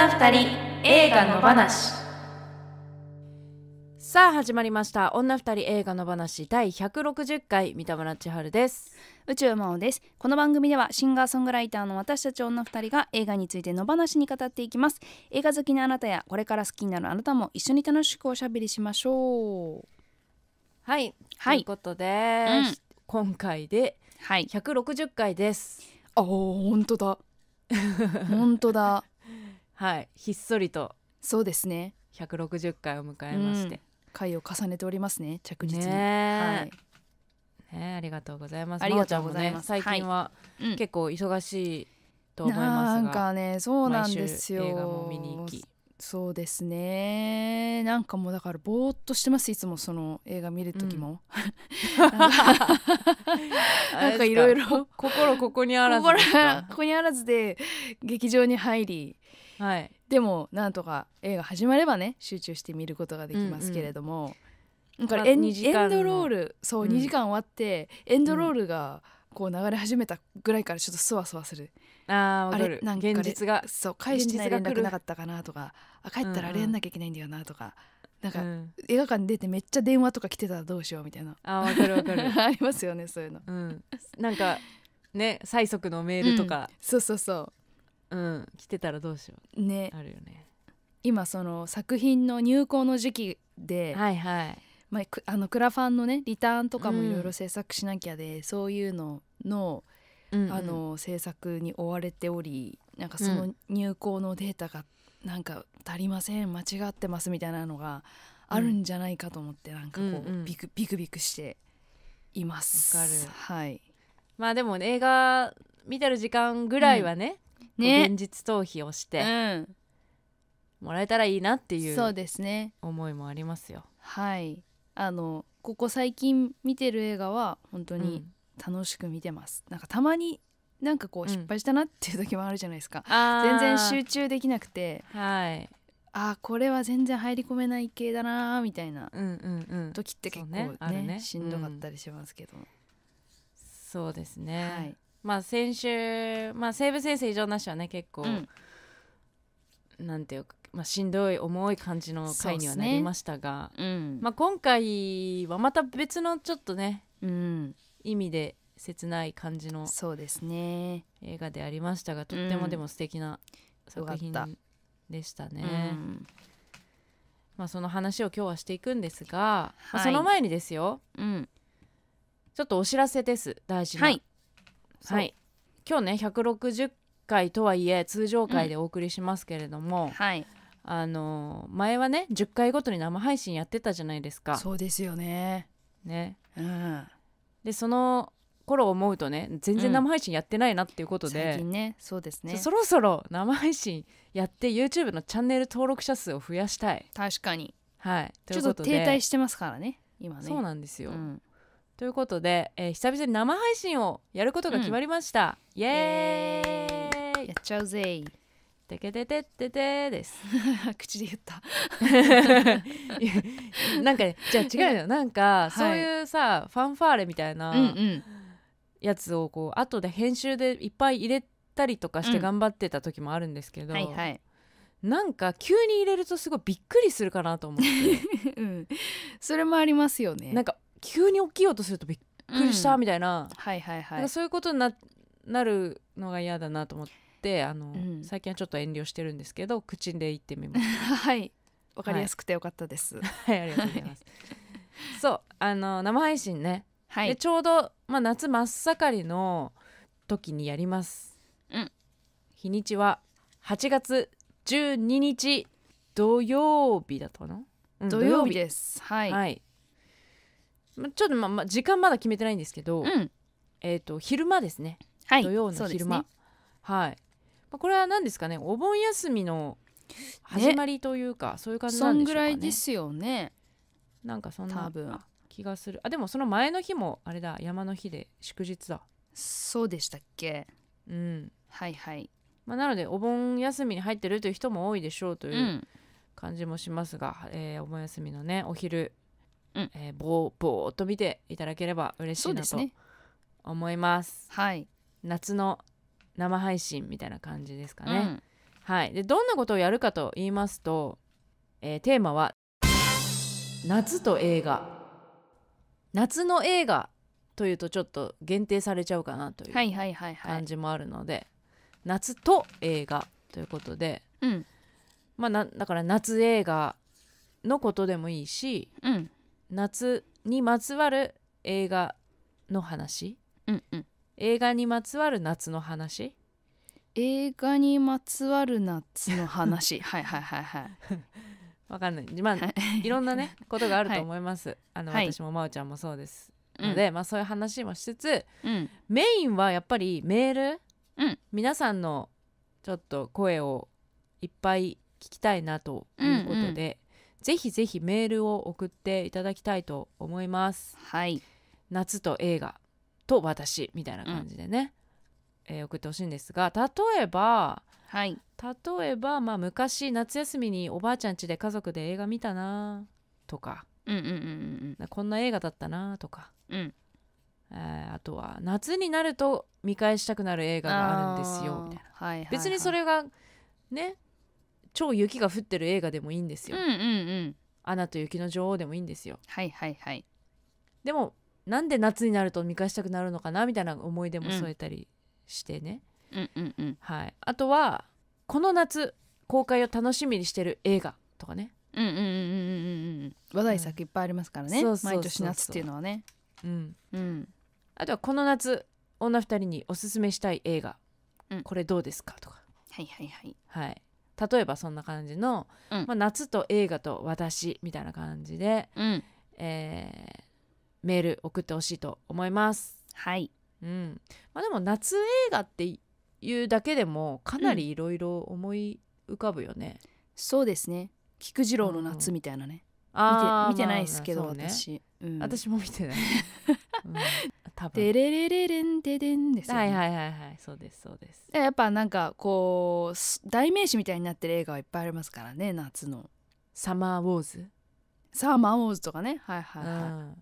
な二人映画の話さあ始まりました女二人映画の話第160回三田村千春です宇宙魔王ですこの番組ではシンガーソングライターの私たち女二人が映画についての話に語っていきます映画好きなあなたやこれから好きになるあなたも一緒に楽しくおしゃべりしましょうはい、はいということで、うん今回ではい160回ですあー本当だ本当 だはいひっそりとそうですね160回を迎えまして、うん、回を重ねておりますね着実にね,、はい、ねありがとうございますありがとうございます、ね、最近は、結構忙しいと思いますが、なんかねそうなんですよ映画も見に行きそうですねなんかもうだからぼーっとしてますいつもその映画見る時も、うん、なんかいろいろ心ここにあらずここにあらずで劇場に入りはい、でもなんとか映画始まればね集中して見ることができますけれども、うんうん、だからエンエンドロールそう、うん、2時間終わってエンドロールがこう流れ始めたぐらいからちょっとそわそわする。ああれなんか現実がそう返してない連絡なかったかなとかあ帰ったらあれやんなきゃいけないんだよなとか、なんか、うん、映画館出てめっちゃ電話とか来てたらどうしようみたいなあわかるわかる ありますよねそういうの、うん、なんかね最速のメールとか、うん、そうそうそうん来てたらどうしようねあるよね今その作品の入稿の時期で、はいはいまあ、あのクラファンのねリターンとかもいろいろ制作しなきゃで、うん、そういうののうんうん、あの制作に追われておりなんかその入稿のデータがなんか足りません間違ってますみたいなのがあるんじゃないかと思って、うん、なんかこう、うんうん、ビクビクビクしています。わかる、はい、まあでも、ね、映画見てる時間ぐらいはね、ね現実逃避をしてもらえたらいいなっていうそうですね思いもありますよ。はいあのここ最近見てる映画は本当に楽しく見てます。うん、なんかたまになんかこう失敗したなっていう時もあるじゃないですか、うん、全然集中できなくて、はい、あこれは全然入り込めない系だなみたいな時って結構ねねね、しんどかったりしますけど、うん、そうですね、はい、まあ先週、まあ、西武先生異常なしはね結構、うんなんていうか、まあ、しんどい重い感じの回にはなりましたが、ねうん、まあ、今回はまた別のちょっとね、うん、意味で切ない感じのそうですね映画でありましたがとってもでも素敵な作品でしたね。うん、まあ、その話を今日はしていくんですが、はい、まあ、その前にですよ、ちょっとお知らせです大事な、はい、はい今日ね160回とはいえ通常回でお送りしますけれども、はいあの前はね10回ごとに生配信やってたじゃないですかそうですよねね、うん、でその頃思うとね全然生配信やってないなっていうことで、うん、ねそうですねそろそろ生配信やって YouTube のチャンネル登録者数を増やしたい確かにはいちょっと停滞してますからね今ねそうなんですよ、うん、ということで、えー、久々に生配信をやることが決まりました、うん、イエーイやっちゃうぜてけててててです 口で言った なんか、ね、じゃあ違うよなんか、はい、そういうさファンファーレみたいなやつをこう後で編集でいっぱい入れたりとかして頑張ってた時もあるんですけど、うんはいはいなんか急に入れるとすごいびっくりするかなと思って、うん、それもありますよねなんか急に大きい音するとびっくりしたみたいな,、はいはいはい、そういうことにななるのが嫌だなと思ってあの、うん、最近はちょっと遠慮してるんですけど口で言ってみます はいわかりやすくてよかったです、はい、はい、ありがとうございます そうあの生配信ね、はい、でちょうど、まあ、夏真っ盛りの時にやります、うん、日にちは8月12日土曜日だったかな、うん、土曜日ですはい、はい、まちょっとまあまあ時間まだ決めてないんですけど、うんえっ、と昼間ですね、はい土曜の昼間、ねはい、まあ、これは何ですかねお盆休みの始まりというか、そういう感じなんでしょぐうからねいですよねなんかそんな分気がするあでもその前の日もあれだ山の日で祝日だそうでしたっけうん、はいはいまあ、なのでお盆休みに入ってるという人も多いでしょうという感じもしますが、えーお盆休みのねお昼うん、えー、ぼぼーっと見ていただければ嬉しいなと思います。すね、はい、夏の生配信みたいな感じですかね。うん、はい、でどんなことをやるかと言いますと、えー、テーマは「夏と映画」夏の映画というとちょっと限定されちゃうかなという感じもあるので、夏と映画ということで、うん、まあ、だから夏映画のことでもいいし、うん、夏にまつわる映画の話、うんうん、映画にまつわる夏の話映画にまつわる夏の話 はいはいはいはいわかんないまあ、い、ろんなね ことがあると思います、はい、あの、私も真央ちゃんもそうですので、まあ、そういう話もしつつ、うん、メインはやっぱりメール、うん、皆さんのちょっと声をいっぱい聞きたいなということで、ぜひぜひメールを送っていただきたいと思いますはい夏と映画と私みたいな感じでね、うん、えー、送ってほしいんですが例えば、はい、例えば、まあ、昔夏休みにおばあちゃん家で家族で映画見たなとか、うんうんうんうん、こんな映画だったなとか、うんえー、あとは夏になると見返したくなる映画があるんですよみたいな、はいはいはい、別にそれがね超雪が降ってる映画でもいいんですよ、うんうんうんアナと雪の女王でもいいんですよはいはいはいでもなんで夏になると見返したくなるのかなみたいな思い出も添えたりしてね、うんうんうんはい、あとはこの夏公開を楽しみにしてる映画とかね話題作いっぱいありますからね、うん、毎年夏っていうのはねうん、あとはこの夏女2人におすすめしたい映画、うん、これどうですかとかはいはいはいはい例えばそんな感じの、うん、まあ、夏と映画と私みたいな感じで、うん、えー、メール送ってほしいと思います。はい、うんまあ、でも夏映画っていうだけでもかなりいろいろ思い浮かぶよね、うん、そうですね菊次郎の夏みたいなね、うん、見て見てないですけど、まあね、私、うん、私も見てない、多分デレレレレンデデンですよね、はいはいはいはいそうですそうですやっぱなんかこう代名詞みたいになってる映画はいっぱいありますからね夏のサマーウォーズサーマーウォーズとかねはいはいはい、うん、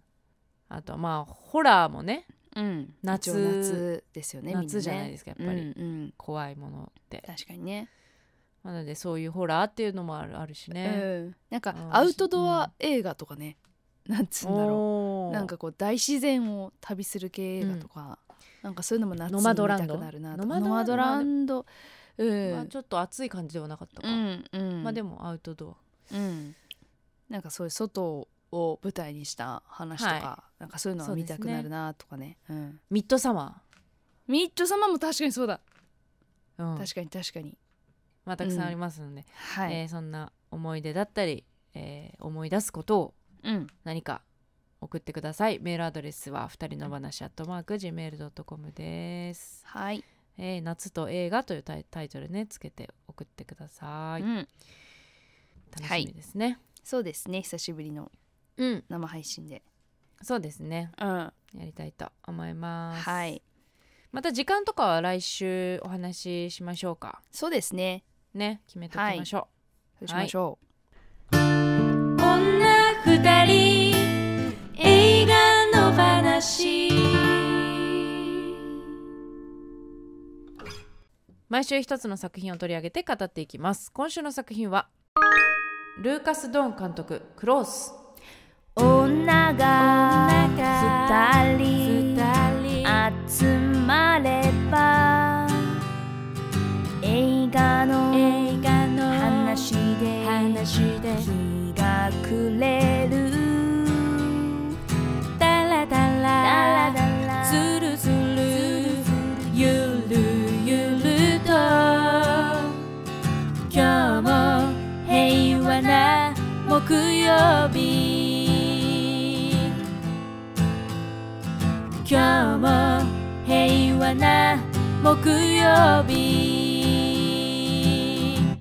あとまあホラーもねうん、夏夏ですよね夏じゃないですか、ね、やっぱり、うんうん、怖いものって確かにねなのでそういうホラーっていうのもあるあるしね、うん、なんかアウトドア映画とかね、なんつうんだろうなんかこう大自然を旅する系映画とか、うん、なんかそういうのも夏に見たくなるなノマドランドうんまあ、ちょっと暑い感じではなかったか、うんうん、まあでもアウトドア、うん、なんかそういう外を舞台にした話とか、はい、なんかそういうのは見たくなるなとかね、ね、うん、ミッドサマーミッドサマーも確かにそうだ、うん、確かに確かにまあたくさんありますので、うん、はい、えー、そんな思い出だったり、えー、思い出すことをうん何か送ってくださいメールアドレスは2人の話アットマーク Gmail.com です、はいえー夏と映画というタイタイトルねつけて送ってください、うん楽しみですね、そうですね久しぶりのうん生配信でそうですねうんやりたいと思います、はいまた時間とかは来週お話ししましょうかそうですねね決めておきましょう、そうしましょう、二人毎週一つの作品を取り上げて語っていきます今週の作品はルーカス・ドーン監督「クロース」木曜日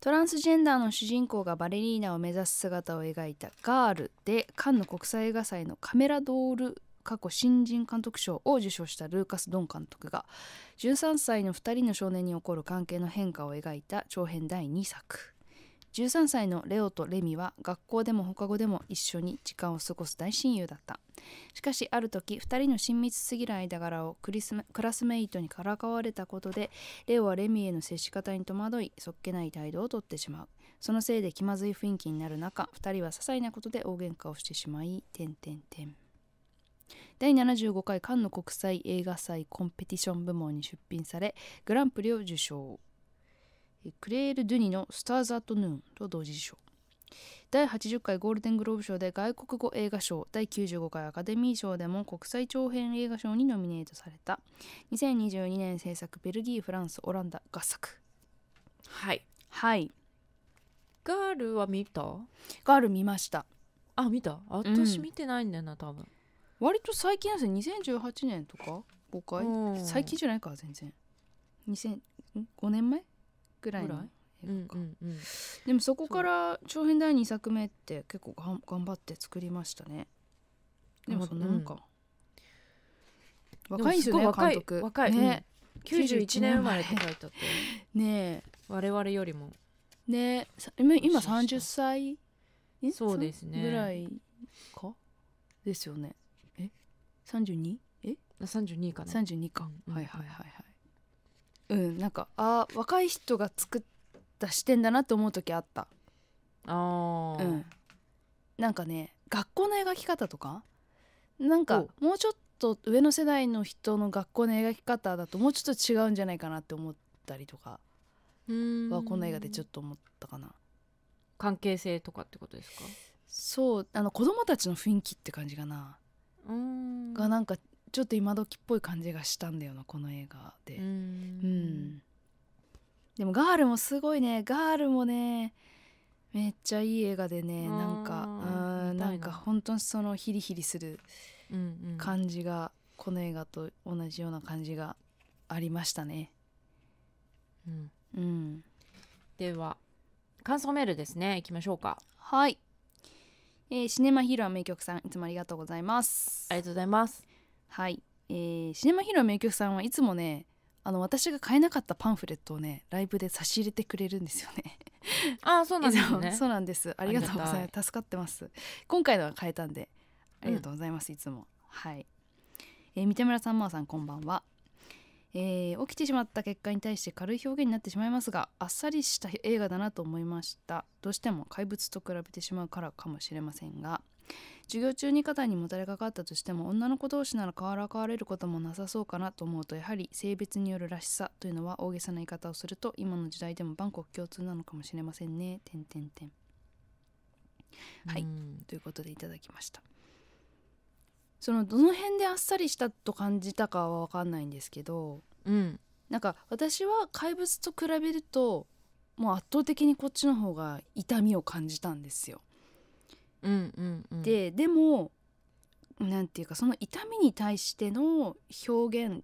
トランスジェンダーの主人公がバレリーナを目指す姿を描いた「ガール」でカンヌ国際映画祭のカメラドール過去新人監督賞を受賞したルーカス・ドン監督が13歳の2人の少年に起こる関係の変化を描いた長編第2作。13歳のレオとレミは学校でも放課後でも一緒に時間を過ごす大親友だったしかしある時2人の親密すぎる間柄をクラスメイトにからかわれたことでレオはレミへの接し方に戸惑いそっけない態度をとってしまうそのせいで気まずい雰囲気になる中2人は些細なことで大喧嘩をしてしまい点点点第75回カンヌ国際映画祭コンペティション部門に出品されグランプリを受賞クレール・ドゥニの「スターズ・アット・ヌーン」と同時受賞第80回ゴールデングローブ賞で外国語映画賞第95回アカデミー賞でも国際長編映画賞にノミネートされた2022年制作ベルギーフランスオランダ合作はいはいガールは見たガール見ましたあ見た私見てないんだよな、うん、多分割と最近なんですね2018年とか5回、最近じゃないか全然2005年前ぐらいの映画か、うんうんうん、でもそこから長編第2作目って結構がん頑張って作りましたねでもそんなもんか、うん、若いですよね監督若い、ねうん、91年生まれって書いてあって ねえ我々よりもね今今30歳そうですねぐらいかですよねえ三 32? え32かな32か、うん、はいはいはいはいうんなんかあ若い人が作った視点だなって思う時あったああ、うん、なんかね学校の描き方とかなんかもうちょっと上の世代の人の学校の描き方だともうちょっと違うんじゃないかなって思ったりとかはこの映画でちょっと思ったかな関係性とかってことですかそうあの子供たちの雰囲気って感じかながなんかちょっと今時っぽい感じがしたんだよなこの映画でうん、でもガールもすごいねガールもねめっちゃいい映画でねなんかうんなんか本当にそのヒリヒリする感じが、うんうん、この映画と同じような感じがありましたね。うん、うん、では感想メールですねいきましょうか。はい、えー、シネマヒーロー名曲さんいつもありがとうございます。ありがとうございます。はい、えー、シネマヒロ名曲さんはいつもねあの私が買えなかったパンフレットをねライブで差し入れてくれるんですよねああそうなんですね そうなんですありがとうございます助かってます今回のは買えたんでありがとうございます、うん、いつもはい、えー、三田村さんまーさんこんばんはえー、起きてしまった結果に対して軽い表現になってしまいますがあっさりした映画だなと思いましたどうしても怪物と比べてしまうからかもしれませんが授業中に肩にもたれかかったとしても女の子同士ならわらかわれることもなさそうかなと思うとやはり性別によるらしさというのは大げさな言い方をすると今の時代でも万国共通なのかもしれませんね。てんてんてんはいということでいただきました。そのどの辺であっさりしたと感じたかは分かんないんですけど、うん、なんか私は怪物と比べるともう圧倒的にこっちの方が痛みを感じたんですよ。うんうん、ででもなんていうかその痛みに対しての表現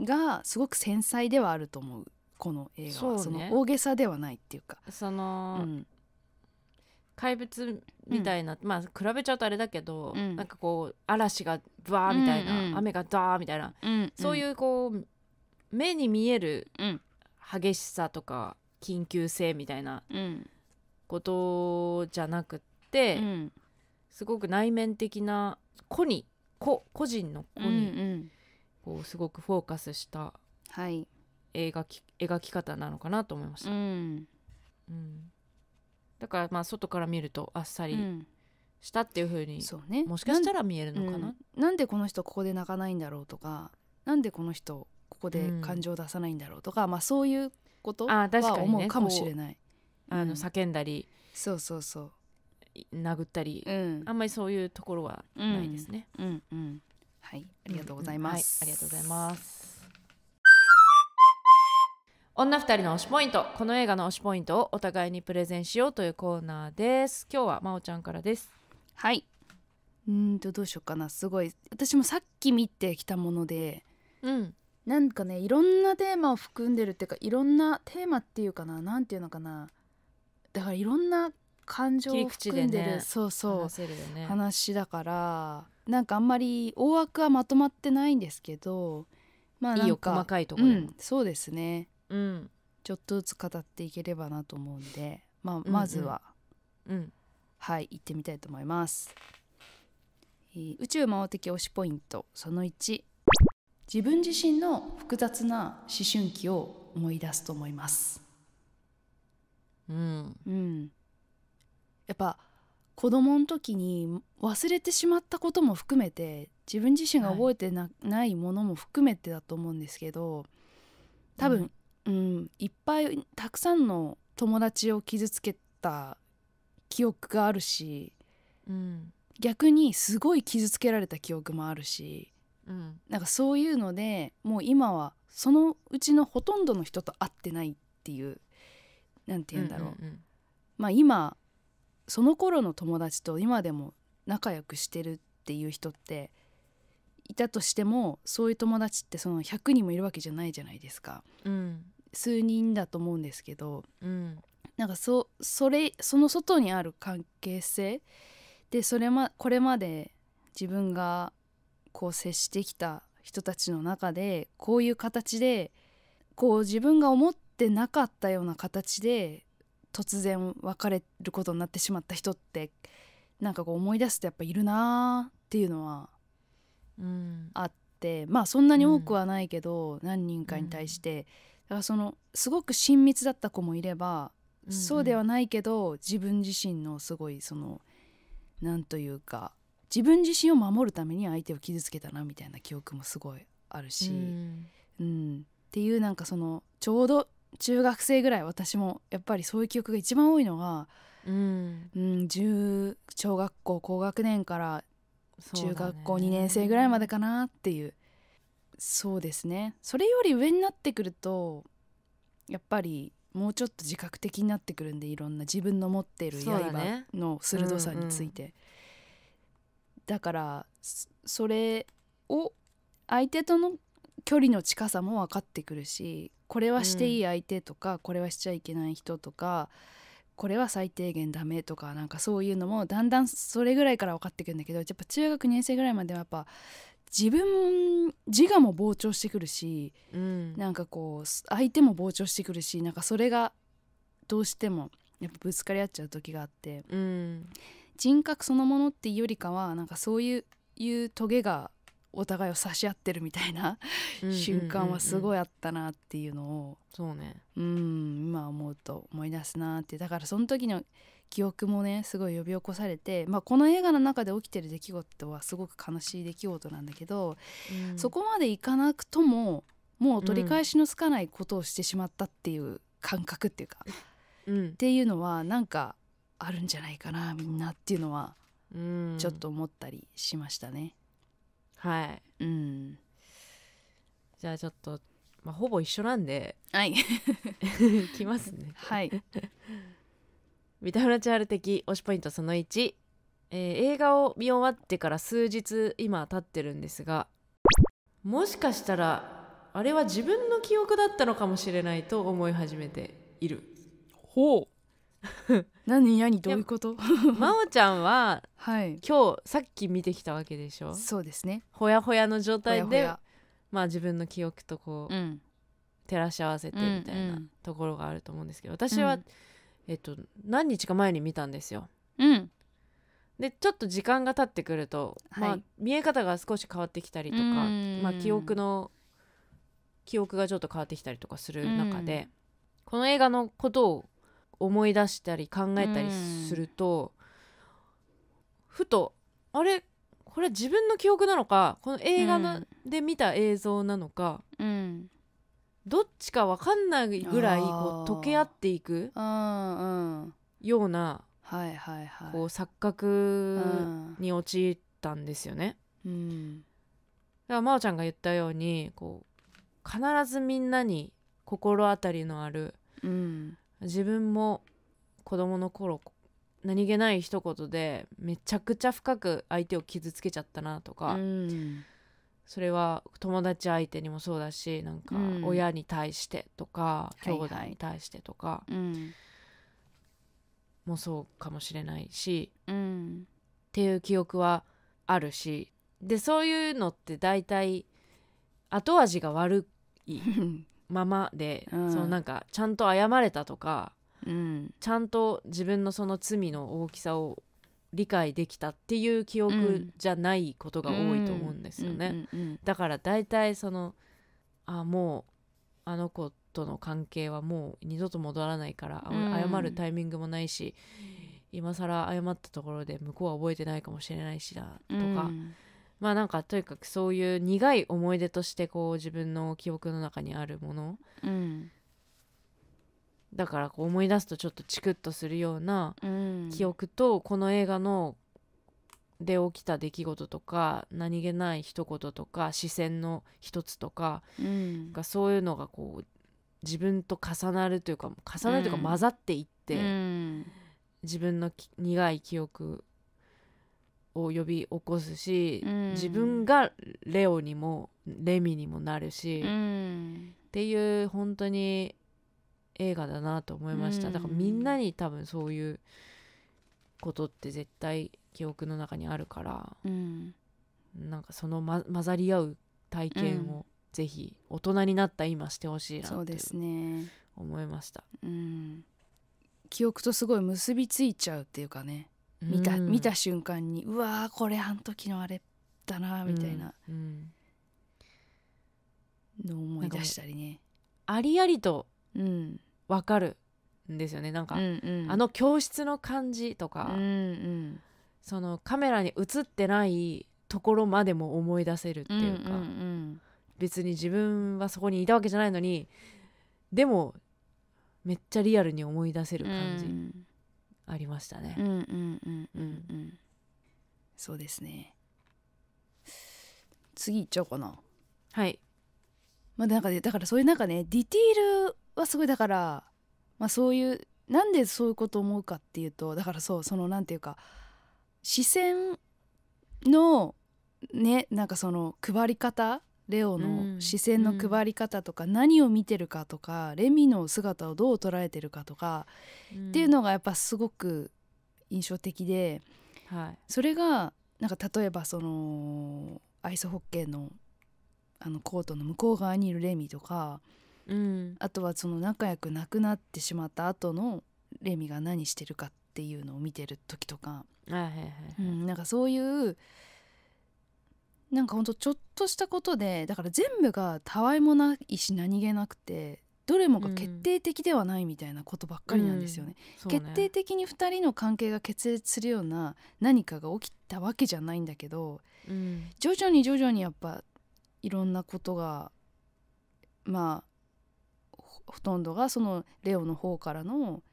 がすごく繊細ではあると思うこの映画は、ね、その大げさではないっていうか。その、うん怪物みたいな、うん、まあ比べちゃうとあれだけど、うん、なんかこう嵐がブワーみたいな、うんうん、雨がダーみたいな、うんうん、そういうこう目に見える激しさとか緊急性みたいなことじゃなく、うん、すごく内面的な個に個個人の個に、こうすごくフォーカスした描き,、はい、描き方なのかなと思いました、うん、うん、だからまあ外から見るとあっさりしたっていうふうに、うね、もしかしたら見えるのかなな、うん、なんでこの人ここで泣かないんだろうとかなんでこの人ここで感情を出さないんだろうとか、うん、まあそういうことは思うかもしれない。あ、ね、の叫んだりそうそうそう殴ったり、うん、あんまりそういうところはないですね。うん、うん、うん、はい、ありがとうございます、うんうんはい、ありがとうございます。女二人の推しポイントこの映画の推しポイントをお互いにプレゼンしようというコーナーです今日は真央ちゃんからですはいうんとどうしようかなすごい私もさっき見てきたもので、うん、なんかねいろんなテーマを含んでるっていうかいろんなテーマっていうかななんていうのかなだからいろんな感情を含んでる、ね、そうそう、ね、話だからなんかあんまり大枠はまとまってないんですけどまあなんか細かいところ、うん、そうですね、うん、ちょっとずつ語っていければなと思うんで、まあ、まずは、うんうん、はい行ってみたいと思います、えー、宇宙魔王的推しポイントその1自分自身の複雑な思春期を思い出すと思いますうん、うん、やっぱ子供の時に忘れてしまったことも含めて自分自身が覚えてなはい、ないものも含めてだと思うんですけど多分、うん、うん、いっぱいたくさんの友達を傷つけた記憶があるし、うん、逆にすごい傷つけられた記憶もあるし、うん、なんかそういうのでもう今はそのうちのほとんどの人と会ってないっていう何て言うんだろううんうんうん、まあ今その頃の友達と今でも仲良くしてるっていう人っていたとしてもそういう友達ってその100人もいるわけじゃないじゃないですか、うん、数人だと思うんですけど、うん、なんかそそれその外にある関係性でそれ、ま、これまで自分がこう接してきた人たちの中でこういう形でこう自分が思ってなかったような形で突然別れることになってしまった人ってなんかこう思い出すとやっぱいるなっていうのはあって、うん、まあそんなに多くはないけど、うん、何人かに対して、だからそのすごく親密だった子もいれば、うんそうではないけど自分自身のすごいその何というか自分自身を守るために相手を傷つけたなみたいな記憶もすごいあるし、うん、うん、っていうなんかそのちょうど中学生ぐらい私もやっぱりそういう記憶が一番多いのが、うんうん、中小学校高学年から中学校2年生ぐらいまでかなっていうそうですねそれより上になってくるとやっぱりもうちょっと自覚的になってくるんでいろんな自分の持ってる刃の鋭さについて。だだからそれを相手との距離の近さも分かってくるしこれはしていい相手とか、うん、これはしちゃいけない人とかこれは最低限ダメとかなんかそういうのもだんだんそれぐらいから分かってくるんだけどやっぱ中学2年生ぐらいまではやっぱ自分自我も膨張してくるし、うん、なんかこう相手も膨張してくるしなんかそれがどうしてもやっぱぶつかり合っちゃう時があって、うん、人格そのものっていうよりかはなんかそういういうトゲがお互いを差し合ってるみたいな瞬間はすごいあったなっていうのをそうねうん今思うと思い出すなってだからその時の記憶もねすごい呼び起こされて、まあ、この映画の中で起きてる出来事はすごく悲しい出来事なんだけど、うん、そこまでいかなくとももう取り返しのつかないことをしてしまったっていう感覚っていうか、うん、っていうのはなんかあるんじゃないかなみんなっていうのはちょっと思ったりしましたね。はいうんじゃあちょっと、まあ、ほぼ一緒なんではい 来ますねはい三田村アル的推しポイントその1、えー、映画を見終わってから数日今経ってるんですがもしかしたらあれは自分の記憶だったのかもしれないと思い始めているほう 何何どういうこと真央ちゃんは、はい、今日さっき見てきたわけでしょそうですねほやほやの状態でまあ自分の記憶とこう、うん、照らし合わせてみたいなところがあると思うんですけど、私は、うん、えっと何日か前に見たんですよ、うん、でちょっと時間が経ってくると、はい、まあ、見え方が少し変わってきたりとか、まあ、記憶の記憶がちょっと変わってきたりとかする中で、この映画のことを思い出したり考えたりすると、ふとあれこれ自分の記憶なのかこの映画の、で見た映像なのか、うん、どっちか分かんないぐらいこう溶け合っていくような、こう錯覚に陥ったんですよね。うん、だから真央ちゃんが言ったようにこう必ずみんなに心当たりのある、うん、自分も子供の頃何気ない一言でめちゃくちゃ深く相手を傷つけちゃったなとか、うん、それは友達相手にもそうだしなんか親に対してとか、うん、兄弟に対してとか、もそうかもしれないし、うん、っていう記憶はあるしでそういうのって大体後味が悪い ままで、うん、そのなんかちゃんと謝れたとか、うん、ちゃんと自分のその罪の大きさを理解できたっていう記憶じゃないことが多いと思うんですよね。だから大体そのあもうあの子との関係はもう二度と戻らないから、謝るタイミングもないし今更謝ったところで向こうは覚えてないかもしれないしだとか、うまあなんかとにかくそういう苦い思い出としてこう自分の記憶の中にあるもの、うん、だからこう思い出すとちょっとチクッとするような記憶と、この映画ので起きた出来事とか何気ない一言とか視線の一つとか、うん、そういうのがこう自分と重なるというか重なるというか混ざっていって、うん、自分の苦い記憶を呼び起こすし、うん、自分がレオにもレミにもなるし、うん、っていう本当に映画だなと思いました、うん、だからみんなに多分そういうことって絶対記憶の中にあるから、うん、なんかその、ま、混ざり合う体験を、ぜひ大人になった今してほしいなと思いました、うん、記憶とすごい結びついちゃうっていうかね見た,、見た瞬間にうわーこれあの時のあれだなみたいなのを思い出したりね。ありありと分かるんですよねなんか、うんうん、あの教室の感じとか、うんうん、そのカメラに映ってないところまでも思い出せるっていうか、うんうんうん、別に自分はそこにいたわけじゃないのにでもめっちゃリアルに思い出せる感じ。うんありましたね。うんうんうんうんうん。そうですね。次行っちゃおうかな。はい。まあなんかねだからそういうなんかねディティールはすごいだから、まあ、そういうなんでそういうこと思うかっていうとだからそうそのなんていうか視線のねなんかその配り方レオの視線の配り方とか、うん、何を見てるかとかレミの姿をどう捉えてるかとか、うん、っていうのがやっぱすごく印象的で、はい、それがなんか例えばそのアイスホッケーのあのコートの向こう側にいるレミとか、うん、あとはその仲良くなくなってしまった後のレミが何してるかっていうのを見てる時とか、はいはいはい、うん、なんかそういうなんかほんとちょっとしたことでだから全部がたわいもないし何気なくてどれもが決定的ではないみたいなことばっかりなんですよね。うんうん、ね決定的に2人の関係が決裂するような何かが起きたわけじゃないんだけど、うん、徐々に徐々にやっぱいろんなことがまあほとんどがそのレオの方からの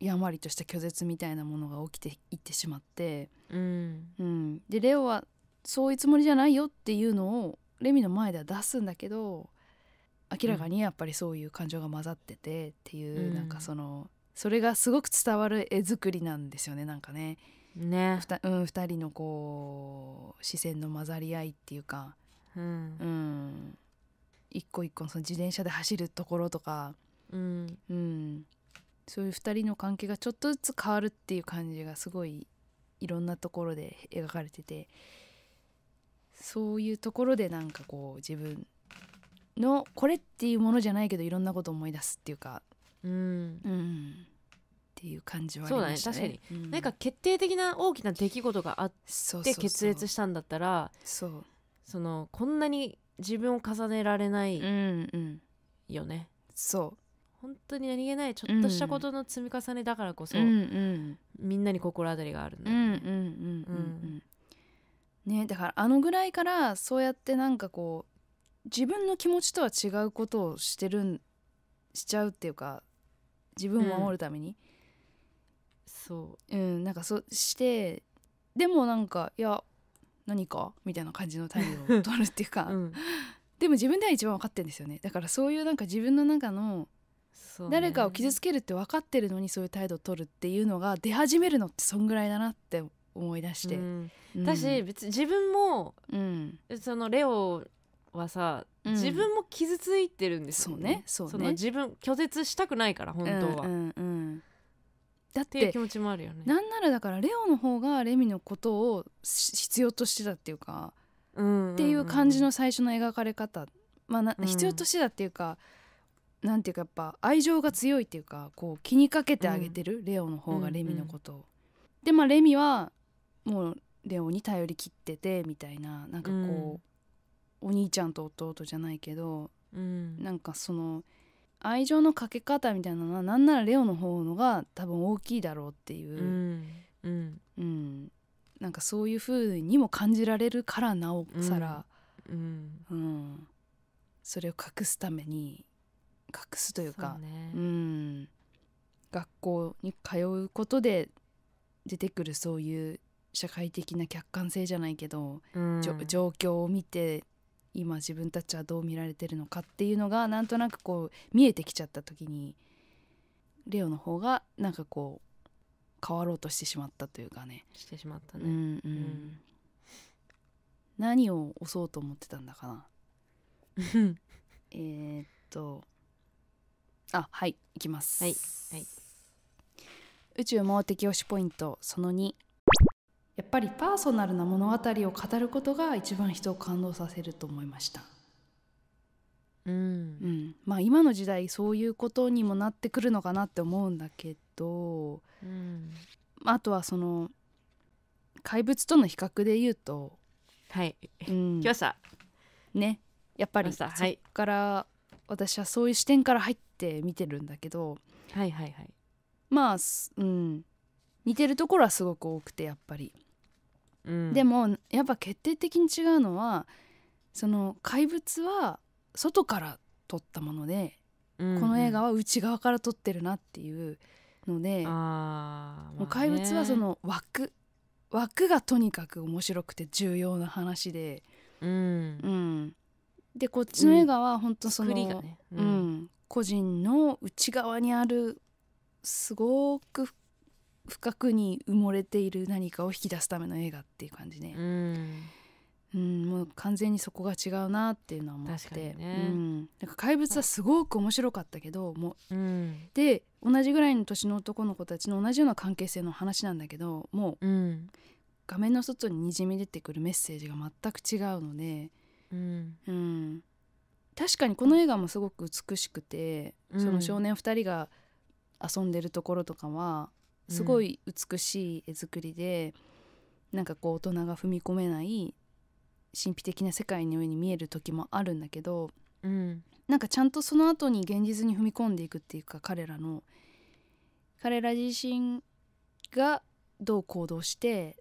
やまりとした拒絶みたいなものが起きていってしまって、うん、うん、でレオはそういうつもりじゃないよっていうのをレミの前では出すんだけど明らかにやっぱりそういう感情が混ざっててっていう、うん、なんかそのそれがすごく伝わる絵作りなんですよねなんかね。ね、うん、2人のこう視線の混ざり合いっていうか、うん、うん、一個一個その自転車で走るところとか、うんうん、そういう2人の関係がちょっとずつ変わるっていう感じがすごいいろんなところで描かれててそういうところでなんかこう自分のこれっていうものじゃないけどいろんなこと思い出すっていうか、うん、うん、っていう感じはありましたね。そうだね確かに、うん、なんか決定的な大きな出来事があって決裂したんだったらそうそのこんなに自分を重ねられないよね。うんうん、そう本当に何気ないちょっとしたことの積み重ねだからこそ、うんうん、みんなに心当たりがあるんだ、ね、うんうんうん、うんねだからあのぐらいからそうやってなんかこう自分の気持ちとは違うことをしてるんしちゃうっていうか自分を守るために、うん、そううんなんかそしてでもなんかいや何かみたいな感じの態度を取るっていうか、うん、でも自分では一番分かってるんですよねだからそういうなんか自分の中の誰かを傷つけるって分かってるのにそういう態度を取るっていうのが出始めるのってそんぐらいだなって思い出して、うん私別に自分もうんそのレオはさ、うん自分も傷ついてるんですそうねそうねその自分拒絶したくないから本当は、うっんうんだっていう気持ちもあるよねなんならだからレオの方がレミのことを必要としてたっていうか、うん、っていう感じの最初の描かれ方、まあ、なうん必要としてたっていうか、なんていうかやっぱ愛情が強いっていうかこう気にかけてあげてる、レオの方がレミのことを。でまあレミはもうレオに頼りきっててみたいななんかこう、うん、お兄ちゃんと弟じゃないけど、うん、なんかその愛情のかけ方みたいなのはなんならレオの方のが多分大きいだろうっていう、うん、うん、なんかそういう風にも感じられるからなおさら、うんそれを隠すために隠すというかう、ね、うん、学校に通うことで出てくるそういう社会的な客観性じゃないけど、うん、状況を見て今自分たちはどう見られてるのかっていうのがなんとなくこう見えてきちゃった時にレオの方がなんかこう変わろうとしてしまったというかねしてしまったね、うん、うん、何を押そうと思ってたんだかな えっとあはいいきます、はい、はい、宇宙盲的推しポイントその2やっぱりパーソナルな物語を語ることが一番人を感動させると思いました。うん、うん、まあ今の時代そういうことにもなってくるのかなって思うんだけど、うん、あとはその怪物との比較で言うとはい、うん、来ましたねやっぱりそっから、私はそういう視点から入って見てるんだけどはいはいはいまあうん似てるところはすごく多くてやっぱりでもやっぱ決定的に違うのはその怪物は外から撮ったもので、うんこの映画は内側から撮ってるなっていうので、まあね、もう怪物はその枠枠がとにかく面白くて重要な話で、うん、うん、でこっちの映画は本当その、うん、ねうん、個人の内側にあるすごく深くに埋もれている何かを引き出すための映画っていう感じね。うんうん、もう完全にそこが違うなっていうのは思って、ね、うん、なんか怪物はすごく面白かったけどもう、うん、で同じぐらいの年の男の子たちの同じような関係性の話なんだけどもう、うん、画面の外ににじみ出てくるメッセージが全く違うので、うん、うん、確かにこの映画もすごく美しくて、その少年2人が遊んでるところとかはすごい美しい絵作りで、うん、なんかこう大人が踏み込めない神秘的な世界のように見える時もあるんだけど、うん、なんかちゃんとその後に現実に踏み込んでいくっていうか彼らの彼ら自身がどう行動して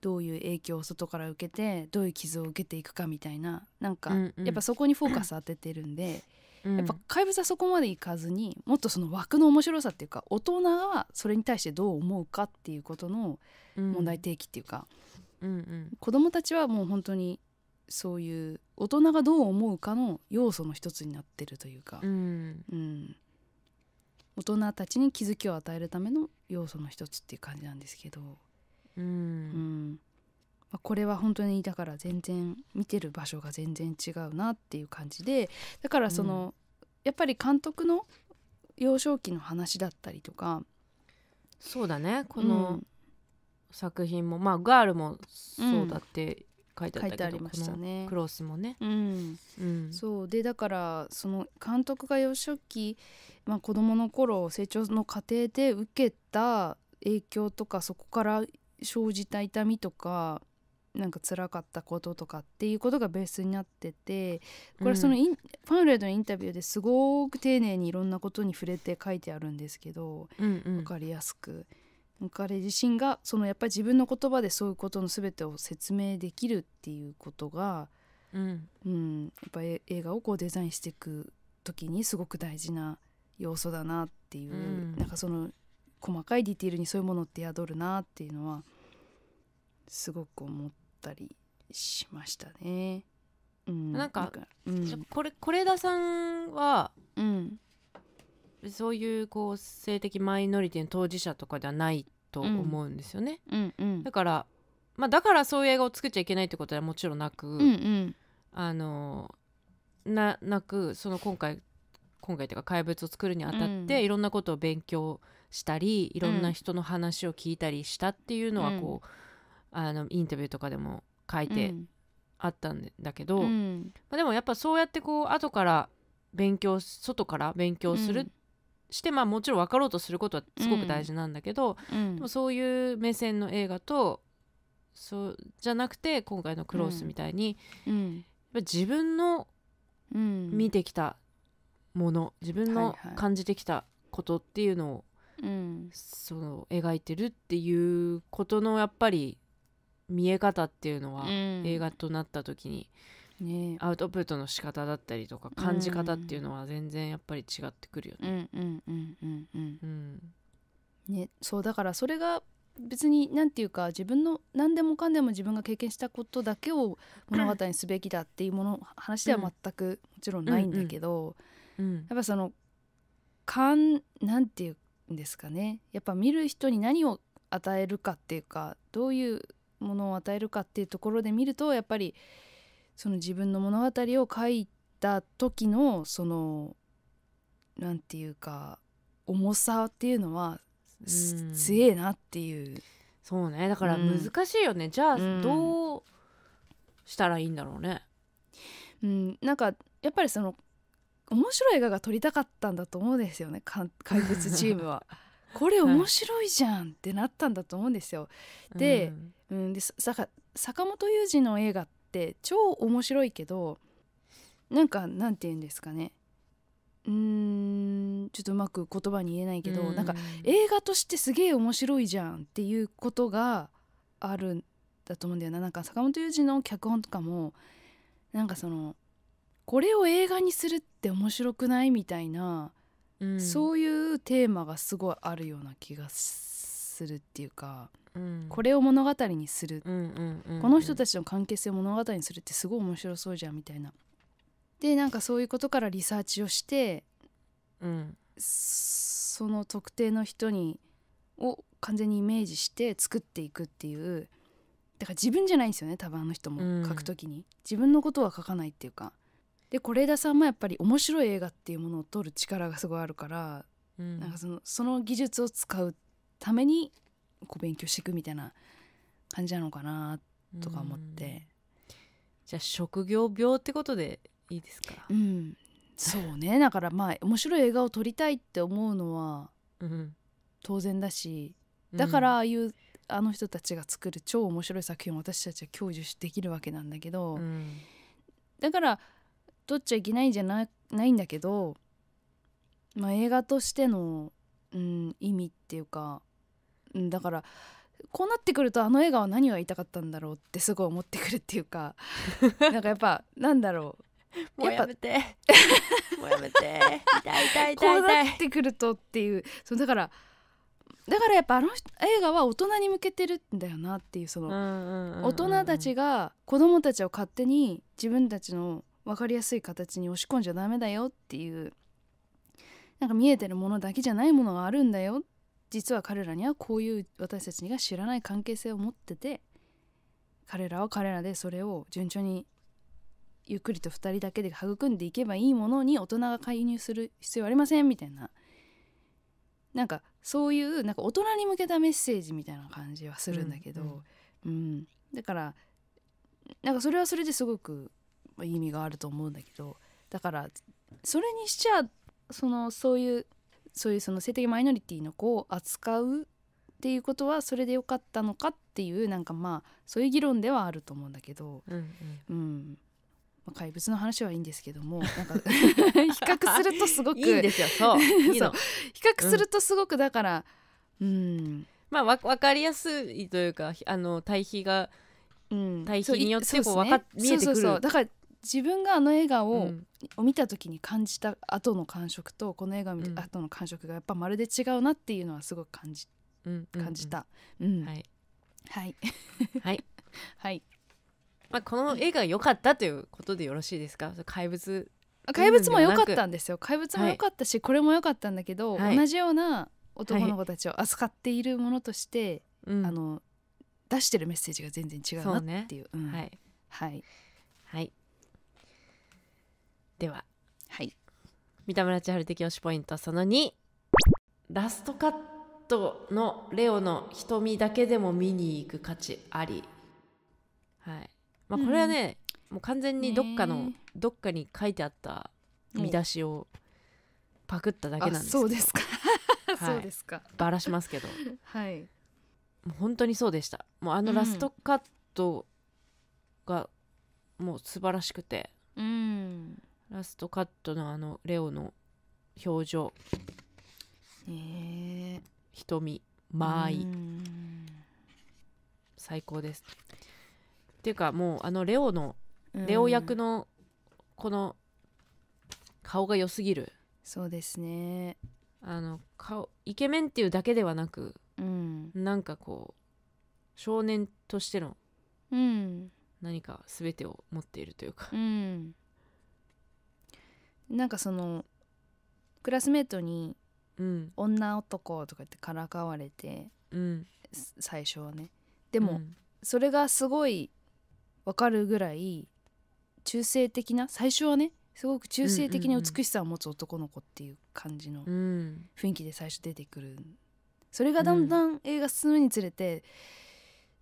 どういう影響を外から受けてどういう傷を受けていくかみたいななんかやっぱそこにフォーカス当ててるんで、うん、やっぱ怪物はそこまでいかずにもっとその枠の面白さっていうか大人がそれに対してどう思うかっていうことの問題提起っていうか、うんうんうん、子供たちはもう本当にそういう大人がどう思うかの要素の一つになってるというか、うん、うん、大人たちに気づきを与えるための要素の一つっていう感じなんですけど、うん、うん、まあ、これは本当にだから全然見てる場所が全然違うなっていう感じでだからその、うん、やっぱり監督の幼少期の話だったりとかそうだねこの作品も、うん、まあガールもそうだって書いてありましたねクロスもね、うんうん、そうでだからその監督が幼少期、まあ、子どもの頃成長の過程で受けた影響とかそこから生じた痛みとかなんか辛かったこととかっていうことがベースになっててこれそのイン、うん、ファンレードのインタビューですごく丁寧にいろんなことに触れて書いてあるんですけど、うんうん、分かりやすく彼自身がそのやっぱり自分の言葉でそういうことの全てを説明できるっていうことが、うん、うん、やっぱり映画をこうデザインしていく時にすごく大事な要素だなっていう、うん、なんかその細かいディティールにそういうものって宿るなっていうのはすごく思って。ったりしましたね。うん、なんか、うん、これ是枝さんは、うん、そういうこう性的マイノリティの当事者とかではないと思うんですよね。うんうんうん、だから、まあ、だからそういう映画を作っちゃいけないってことはもちろんなく、うんうん、あのななくその今回今回というか怪物を作るにあたって、いろんなことを勉強したりいろんな人の話を聞いたりしたっていうのはこう。あのインタビューとかでも書いてあったんだけど、うん、まあ、でもやっぱそうやってこう後から勉強外から勉強する、うん、してまあもちろん分かろうとすることはすごく大事なんだけど、うん、でもそういう目線の映画とそうじゃなくて今回の「クロース」みたいに、やっぱ自分の見てきたもの自分の感じてきたことっていうのを、はいはい、その描いてるっていうことのやっぱり見え方っていうのは、うん、映画となった時に、ね、アウトプットの仕方だったりとか感じ方っていうのは全然やっぱり違ってくるよね。ねそうだからそれが別に何て言うか自分の何でもかんでも自分が経験したことだけを 物語にすべきだっていうもの話では全くもちろんないんだけど、うんうんやっぱその感なんていうんですかねやっぱ見る人に何を与えるかっていうかどういうものを与えるかっていうところで見るとやっぱりその自分の物語を書いた時のその何て言うか重さっていうのは強えなっていう。そうねだから難しいよね、うん、じゃあどうしたらいいんだろうね。うん、なんかやっぱりその面白い映画が撮りたかったんだと思うんですよね怪物チームは。これ面白いじゃんってなったんだと思うんですよ。で、うん、うん、で坂本雄二の映画って超面白いけどなんかなんて言うんですかねうんちょっとうまく言葉に言えないけど、うん、なんか映画としてすげえ面白いじゃんっていうことがあるんだと思うんだよななんか坂本雄二の脚本とかもなんかそのこれを映画にするって面白くないみたいな、うん、そういうテーマがすごいあるような気がするっていうかこれを物語にする、この人たちの関係性を物語にするってすごい面白そうじゃんみたいな。でなんかそういうことからリサーチをして、うん、その特定の人にを完全にイメージして作っていくっていうだから自分じゃないんですよね多分あの人も書くときに、うん、自分のことは書かないっていうかで是枝さんもやっぱり面白い映画っていうものを撮る力がすごいあるから、うん、なんかそのその技術を使うためにこう勉強していくみたいな感じなのかなとか思ってじゃあ職業病ってことでいいですかうんそうねだからまあ面白い映画を撮りたいって思うのは当然だし、だからああいう、あの人たちが作る超面白い作品を私たちは享受できるわけなんだけど、うん、だから撮っちゃいけないんじゃなないんだけど、まあ、映画としての、うん、意味っていうかだからこうなってくるとあの映画は何を言いたかったんだろうってすごい思ってくるっていうか なんかやっぱなんだろうもうやめてもうやめて痛い痛い痛い痛いってくるとっていうそだからだからやっぱあの映画は大人に向けてるんだよなっていうその大人たちが子供たちを勝手に自分たちの分かりやすい形に押し込んじゃダメだよっていうなんか見えてるものだけじゃないものがあるんだよっ実は彼らにはこういう私たちが知らない関係性を持ってて彼らは彼らでそれを順調にゆっくりと2人だけで育んでいけばいいものに大人が介入する必要ありませんみたいななんかそういうなんか大人に向けたメッセージみたいな感じはするんだけど、うん、うん、だからなんかそれはそれですごく意味があると思うんだけどだからそれにしちゃそのそういうそういうその性的マイノリティの子を扱うっていうことはそれでよかったのかっていうなんかまあそういう議論ではあると思うんだけど、うん、うんうんまあ、怪物の話はいいんですけどもなんか 比較するとすごくいいんですよそう 比較するとすごくだから、うん、うん、まあわ分かりやすいというかあの対比が、うん、対比によってこう分か、見えるそうそうそうだから自分があの映画を,、見た時に感じた後の感触とこの映画を見た後の感触がやっぱまるで違うなっていうのはすごく感じ,、うん感じた。うんはいはいはい、はい まあ、この映画良かったということでよろしいですか怪物怪物も良かったんですよ怪物も良かったし、はい、これも良かったんだけど、はい、同じような男の子たちを扱っているものとして、はい、あの出してるメッセージが全然違うなっていう。うねうん、はい、はい、はいでははい三田村千春的推しポイントその2ラストカットのレオの瞳だけでも見に行く価値ありはいまあこれはね、うん、もう完全にどっかの、ね、どっかに書いてあった見出しをパクっただけなんですけどそうですか、はい、そうですかしますけどはいもう本当にそうでしたもうあのラストカットがもう素晴らしくて、うん、ラストカットのあのレオの表情ねえ瞳間合い最高ですっていうかもうあのレオのレオ役のこの顔が良すぎるそうですねあの顔イケメンっていうだけではなく、うん、なんかこう少年としての何か全てを持っているというか、うん、なんかそのクラスメートに女男とか言ってからかわれてうん最初はねでも、うんそれがすごいわかるぐらい中性的な最初はねすごく中性的な美しさを持つ男の子っていう感じの雰囲気で最初出てくるそれがだんだん映画進むにつれて、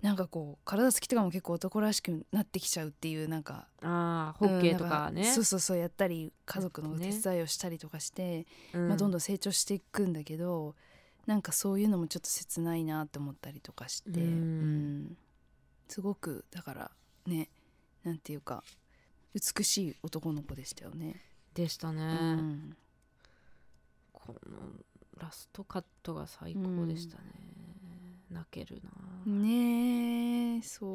なんかこう体つきとかも結構男らしくなってきちゃうっていうなんかあホッケーとかね、うん、かそうそうそうやったり家族のお手伝いをしたりとかして、ね、まあ、どんどん成長していくんだけど、うん、なんかそういうのもちょっと切ないなと思ったりとかして、うん、うん、すごくだからねなんていうか美しい男の子でしたよね。でしたね。うん、このラストカットが最高でしたね。泣けるなねえそう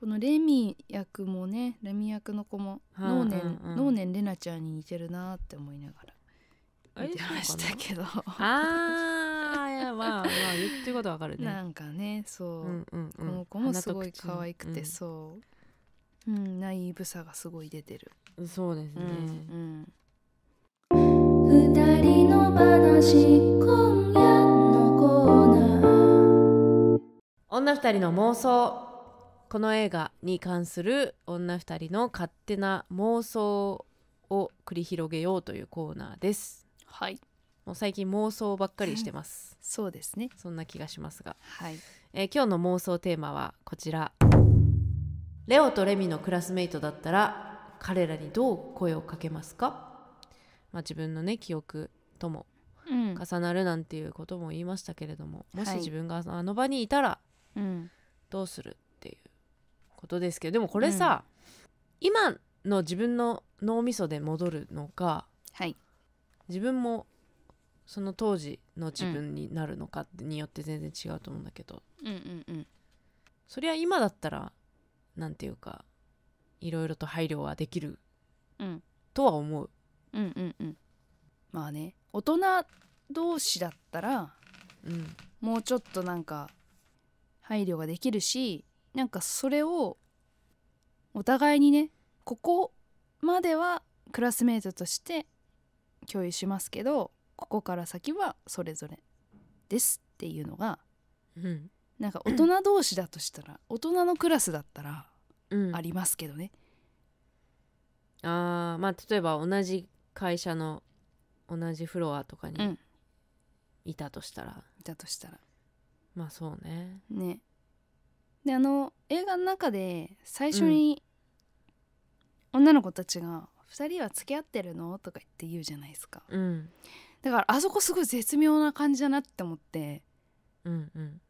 このレミ役もねレミ役の子も能年、うんうん、能年玲奈ちゃんに似てるなって思いながら見てましたけどああいやまあまあ言ってることわかるねなんかねそううんうんうん、この子もすごい可愛くて、そううんナイーブさがすごい出てるそうですねうん、うん、人の話女二人の妄想この映画に関する女二人の勝手な妄想を繰り広げようというコーナーですはいもう最近妄想ばっかりしてます、そうですねそんな気がしますが、はいえー、今日の妄想テーマはこちらレオとレミのクラスメイトだったら彼らにどう声をかけますか、まあ、自分のね記憶とも重なるなんていうことも言いましたけれども、うん、もし自分があの場にいたら、うんどうするっていうことですけどでもこれさ、今の自分の脳みそで戻るのかはい自分もその当時の自分になるのかによって全然違うと思うんだけど、うんうんうんそりゃ今だったら何て言うかいろいろと配慮はできるうんとは思う。うんうんうんまあね大人同士だったらうんもうちょっとなんか配慮ができるしなんかそれをお互いにねここまではクラスメートとして共有しますけどここから先はそれぞれですっていうのが、うん、なんか大人同士だとしたら、大人のクラスだったらありますけどね。うん、あまあ例えば同じ会社の同じフロアとかにいたとしたら。いたとしたら。まあそうねねであの映画の中で最初に女の子たちが「2人は付き合ってるの?」とか言って言うじゃないですか、うん、だからあそこすごい絶妙な感じだなって思って、うんうん、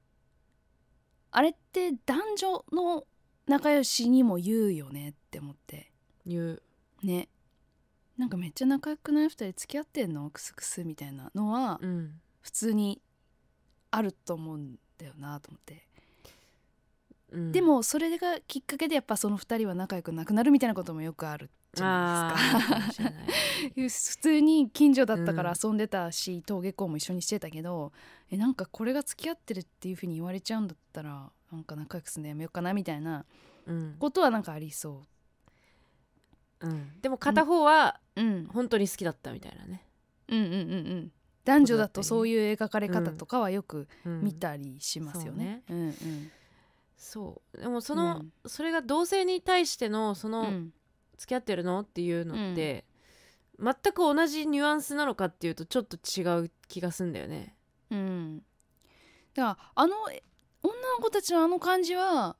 あれって男女の仲良しにも言うよねって思って言うねなんかめっちゃ仲良くない2人付き合ってんのクスクスみたいなのは、うん、普通にあると思うんだよなと思って、うん、でもそれがきっかけでやっぱその2人は仲良くなくなるみたいなこともよくあるじゃないですか 普通に近所だったから遊んでたし、うん、登下校も一緒にしてたけどえなんかこれが付き合ってるっていうふうに言われちゃうんだったらなんか仲良くするのやめようかなみたいなことはなんかありそう、うん、でも片方は、うん、本当に好きだったみたいなねうんうんうんうん男女だとそういう描かれ方とかはよく見たりしますよね。うん、そうでもその、それが同性に対してのその、付き合ってるのっていうのって、全く同じニュアンスなのかっていうとちょっと違う気がすんだよね。うん、だからあの女の子たちのあの感じは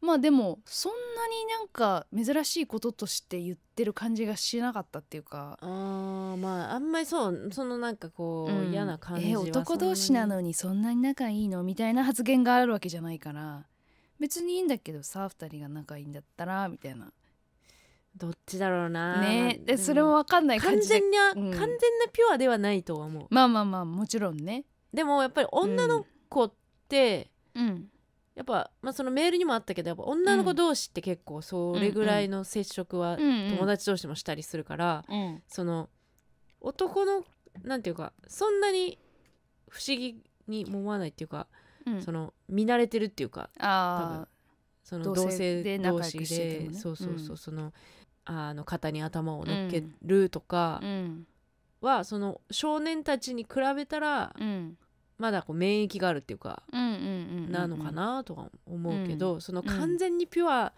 まあでもそんなになんか珍しいこととして言ってる感じがしなかったっていうかあまああんまりそうそのなんかこう、うん、嫌な感じはえ男同士なのにそんなに仲いいのみたいな発言があるわけじゃないから別にいいんだけどさ2人が仲いいんだったらみたいなどっちだろうなねでそれも分かんない感じで完全な、うん、完全なピュアではないとは思うまあまあまあもちろんねでもやっぱり女の子って、うん、うんやっぱ、まあ、そのメールにもあったけどやっぱ女の子同士って結構それぐらいの接触は友達同士もしたりするから、うんうん、その男のなんていうかそんなに不思議に思わないっていうか、うん、その見慣れてるっていうか多分その同性同士で、そうそうそう、そのあの肩に頭を乗っけるとかは、その少年たちに比べたら、うんまだこう免疫があるっていうかなのかなとは思うけど、その完全にピュア、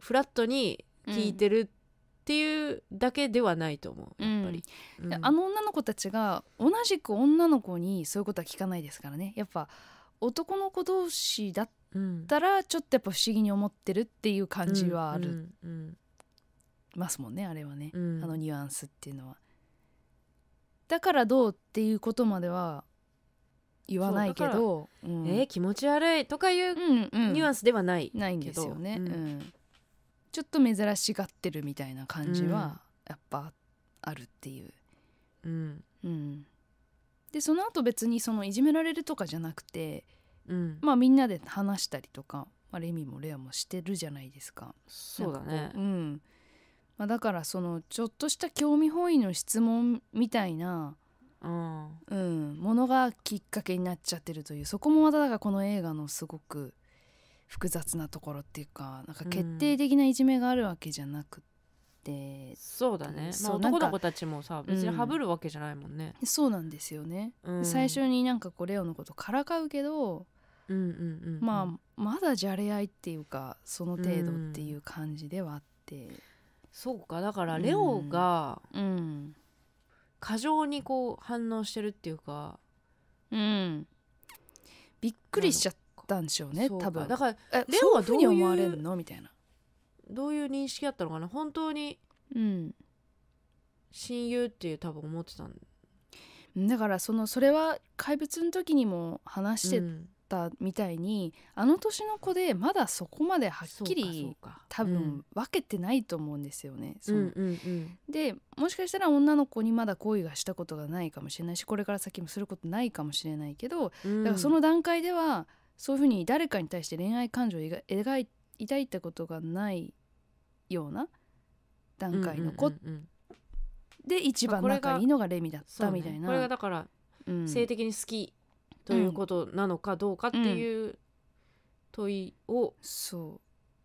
フラットに聞いてるっていうだけではないと思うやっぱり、あの女の子たちが同じく女の子にそういうことは聞かないですからねやっぱ男の子同士だったらちょっとやっぱ不思議に思ってるっていう感じはある、ますもんねあれはね、あのニュアンスっていうのは。だからどうっていうことまでは言わないけど、うん、えー、気持ち悪いとかいうニュアンスではない、うんうん、ないんですよね、うん、ちょっと珍しがってるみたいな感じはやっぱあるっていう、うんうん、でその後別にそのいじめられるとかじゃなくて、うん、まあみんなで話したりとか、まあ、レミもレアもしてるじゃないですか。そうだねうんまあ、だからそのちょっとした興味本位の質問みたいなうん、ものがきっかけになっちゃってるというそこもまただからこの映画のすごく複雑なところっていうかなんか決定的ないじめがあるわけじゃなくて、うん、そうだね、まあ、男の子たちもさ別にハブるわけじゃないもんね、うん、そうなんですよね、うん、最初になんかこうレオのことからかうけど、うんうんうん、うん、まあまだじゃれ合いっていうかその程度っていう感じではあって、そうかだからレオが、うん過剰にこう反応してるっていうかうんびっくりしちゃったんでしょうね多分だからえレオはどういううに思われるのみたいなどういう認識やったのかな本当に親友って多分思ってたんだだからそのそれは怪物の時にも話してったみたいにあの年の子でまだそこまではっきり多分分けてないと思うんですよね。でもしかしたら女の子にまだ恋がしたことがないかもしれないしこれから先もすることないかもしれないけど、うん、だからその段階ではそういうふうに誰かに対して恋愛感情を描い抱いたことがないような段階の子で一番仲いいのがレミだったみたいな。これがだから性的に好きということなのかどうかっていう問いをそう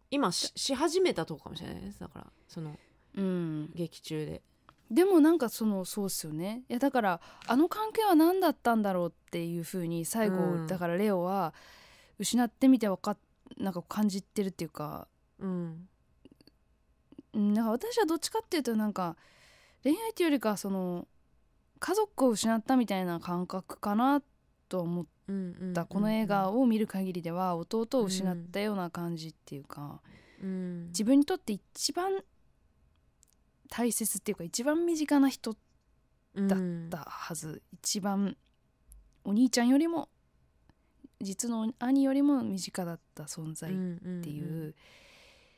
今しし始めたとこかもしれないですだからその、うん、劇中で。でもなんかそのそうっすよねいやだからあの関係は何だったんだろうっていうふうに最後、うん、だからレオは失ってみてわかなんか感じてるっていうか、うん、なんか私はどっちかっていうとなんか恋愛っていうよりかその家族を失ったみたいな感覚かなってと思ったこの映画を見る限りでは弟を失ったような感じっていうか、うん、自分にとって一番大切っていうか一番身近な人だったはず、うん、一番お兄ちゃんよりも実の兄よりも身近だった存在っていう,、うんうんうん、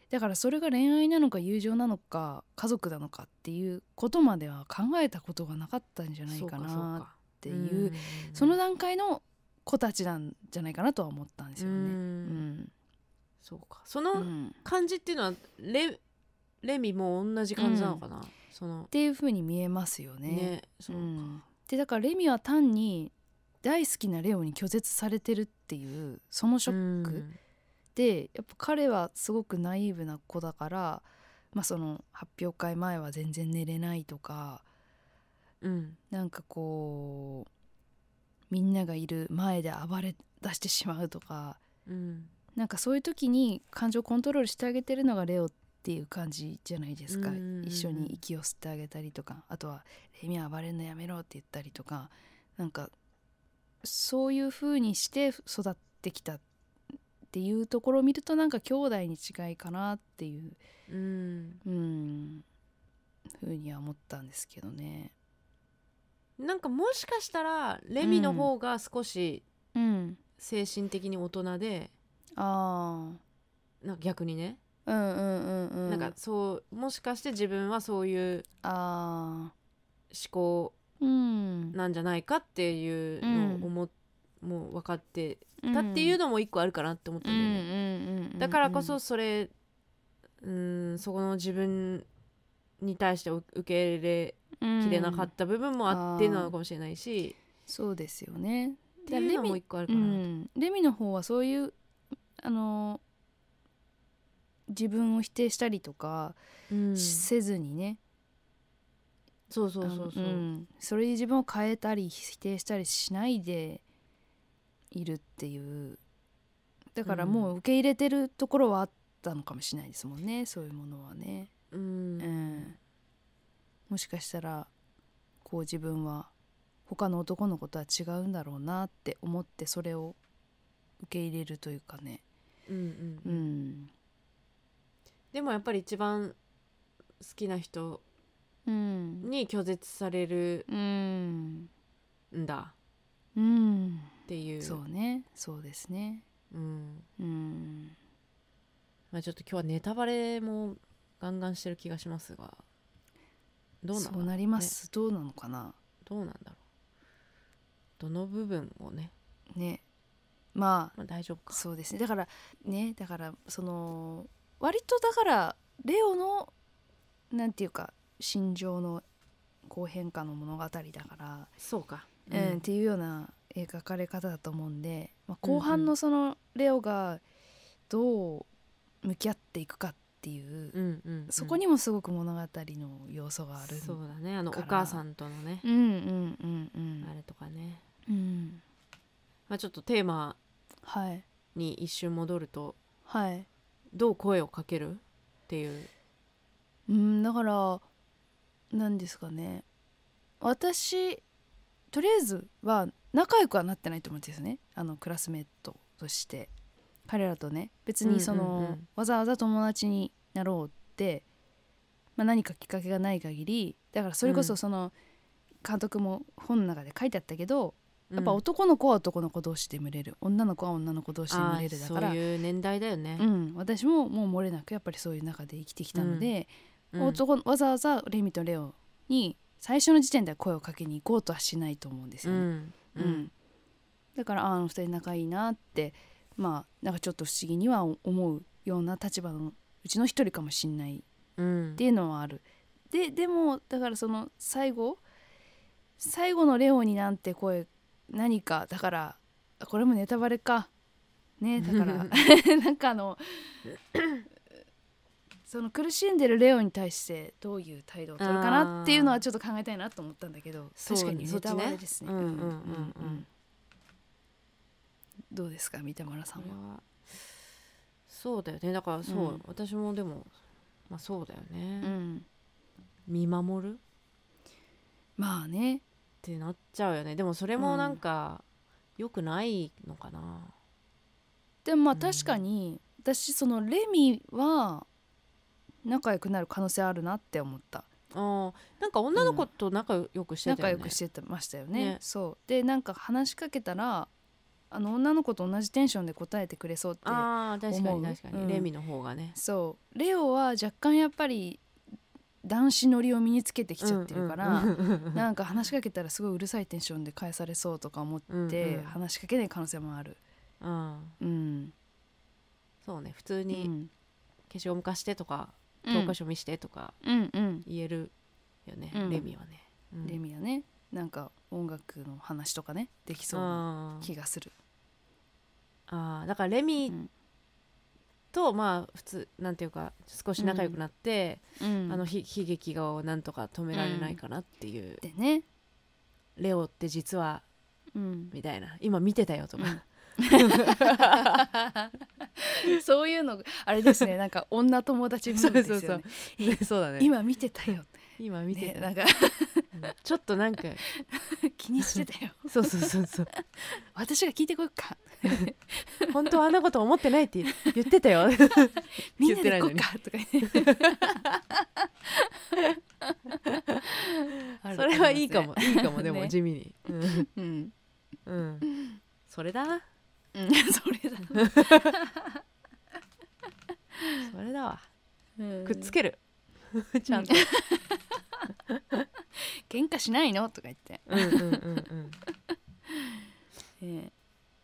だからそれが恋愛なのか友情なのか家族なのかっていうことまでは考えたことがなかったんじゃないかなっていう、うん、その段階の子たちなんじゃないかなとは思ったんですよね。うん、そうかその感じっていうのはレ,、レミも同じ感じなのかな、そのっていうふうに見えますよね。ねそうか、でだからレミは単に大好きなレオに拒絶されてるっていうそのショック、でやっぱ彼はすごくナイーブな子だから、まあ、その発表会前は全然寝れないとかうん、なんかこうみんながいる前で暴れ出してしまうとか、うん、なんかそういう時に感情をコントロールしてあげてるのがレオっていう感じじゃないですか、うんうんうん、一緒に息を吸ってあげたりとかあとは「レミは暴れるのやめろ」って言ったりとかなんかそういう風にして育ってきたっていうところを見るとなんか兄弟に近いかなっていう、うん、うん、風には思ったんですけどね。なんかもしかしたらレミの方が少し精神的に大人で、あなんか逆にね、うんうんうんうんなんかそうもしかして自分はそういうあ思考うんなんじゃないかっていうのを思もう分かってたっていうのも一個あるかなって思ったんだよね、だからこそそれうんそこの自分に対して受け入れきれなかった部分もあってなのかもしれないし、そうですよねっていうのも一個あるかなレミうん、レミの方はそういうあの自分を否定したりとか、せずにねそうそうそうそう、うん、それで自分を変えたり否定したりしないでいるっていうだからもう受け入れてるところはあったのかもしれないですもんね、そういうものはね。うん、うん、もしかしたらこう自分は他の男の子とは違うんだろうなって思ってそれを受け入れるというかね。うん、うんうん、でもやっぱり一番好きな人に拒絶されるんだっていう、そうねそうですねうん、まあ、ちょっと今日はネタバレもガンガンしてる気がしますがどうなそうなります、どうなのかなどうなんだろうどの部分をねねまあ、まあ大丈夫かそうですねだからねだからその割とだからレオのなんていうか心情のこう変化の物語だからそうか、うん、うん、っていうような描かれ方だと思うんで、まあ、後半のそのレオがどう向き合っていくかっっていううんうんうん、そこにもすごく物語の要素があるそうだねあのお母さんとのね、うんうんうんうん、あれとかね、うんまあ、ちょっとテーマに一瞬戻ると、はい、どう声をかけるっていう、うん、だから何ですかね私とりあえずは仲良くはなってないと思うんですねあのクラスメートとして彼らとね別にその、うんうんうん、わざわざ友達になろうって、まあ、何かきっかけがない限りだからそれこそその、監督も本の中で書いてあったけど、うん、やっぱ男の子は男の子同士で群れる女の子は女の子同士で群れるだからそういう年代だよね、うん、私ももう漏れなくやっぱりそういう中で生きてきたので、うん、男わざわざレミとレオに最初の時点では声をかけに行こうとはしないと思うんですよね。うんだからあの2人仲いいなってまあなんかちょっと不思議には思うような立場のうちの一人かもしんないっていうのはある。うん、ででもだからその最後最後のレオになんて声何かだからこれもネタバレかねだから なんかあの その苦しんでるレオに対してどういう態度を取るかなっていうのはちょっと考えたいなと思ったんだけど確かにネタバレですね。どうですか三田村さんは。そうだよねだからそう、うん、私もでも、まあ、そうだよね、うん、見守るまあねってなっちゃうよねでもそれもなんか、うん、よくないのかなでもまあ確かに、私そのレミは仲良くなる可能性あるなって思ったあなんか女の子と仲良くしてたよね、仲良くしてましたよね、ね、そうでなんか話しかけたらあの女の子と同じテンションで答えてくれそうってあ確かに確かに、うん、レミの方がねそうレオは若干やっぱり男子乗りを身につけてきちゃってるから、うんうん、なんか話しかけたらすごいうるさいテンションで返されそうとか思って話しかけない可能性もある、うん、うん、そうね普通に化粧を昔してとか、うん、教科書見してとか言えるよね、レミはね、レミはねなんか音楽の話とかねできそうな気がする。ああだからレミと、うん、まあ普通なんていうか少し仲良くなって、うん、あの悲劇をなんとか止められないかなっていう。でねレオって実は、うん、みたいな今見てたよとか。そういうのあれですねなんか女友達ムーブでそうだね今見てたよ。今見てた、ね、なんか ちょっとなんか 気にしてたよ そうそうそうそう私が聞いてこよっか本当はあんなこと思ってないって言ってたよみんなで行こっかとかそれはいいかもいいかもでも、地味にうん、うん、それだなそれだそれだわ、くっつけるちゃんと 喧嘩しないのとか言って